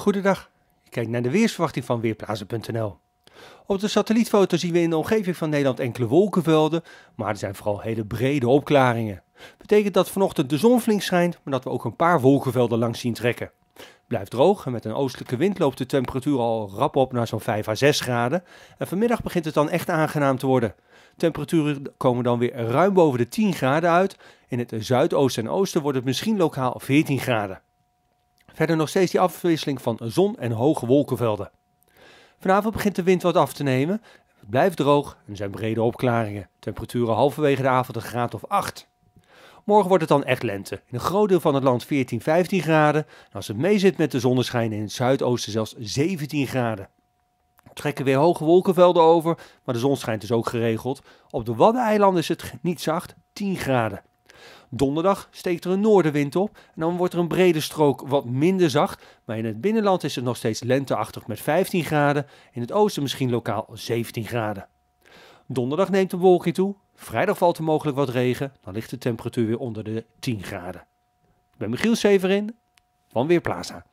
Goedendag, kijk naar de weersverwachting van Weerplaatsen.nl. Op de satellietfoto zien we in de omgeving van Nederland enkele wolkenvelden, maar er zijn vooral hele brede opklaringen. Betekent dat vanochtend de zon flink schijnt, maar dat we ook een paar wolkenvelden langs zien trekken. Blijft droog en met een oostelijke wind loopt de temperatuur al rap op naar zo'n 5 à 6 graden. En vanmiddag begint het dan echt aangenaam te worden. Temperaturen komen dan weer ruim boven de 10 graden uit. In het zuidoosten en oosten wordt het misschien lokaal 14 graden. Verder nog steeds die afwisseling van zon en hoge wolkenvelden. Vanavond begint de wind wat af te nemen. Het blijft droog en er zijn brede opklaringen. Temperaturen halverwege de avond een graad of 8. Morgen wordt het dan echt lente. In een groot deel van het land 14, 15 graden. als het meezit met de zonneschijn in het zuidoosten zelfs 17 graden. Er trekken weer hoge wolkenvelden over, maar de zon schijnt dus ook geregeld. Op de Waddeneilanden is het niet zacht, 10 graden. Donderdag steekt er een noordenwind op en dan wordt er een brede strook wat minder zacht. Maar in het binnenland is het nog steeds lenteachtig met 15 graden. In het oosten misschien lokaal 17 graden. Donderdag neemt de wolking toe. Vrijdag valt er mogelijk wat regen. Dan ligt de temperatuur weer onder de 10 graden. Ik ben Michiel Severin van Weerplaza.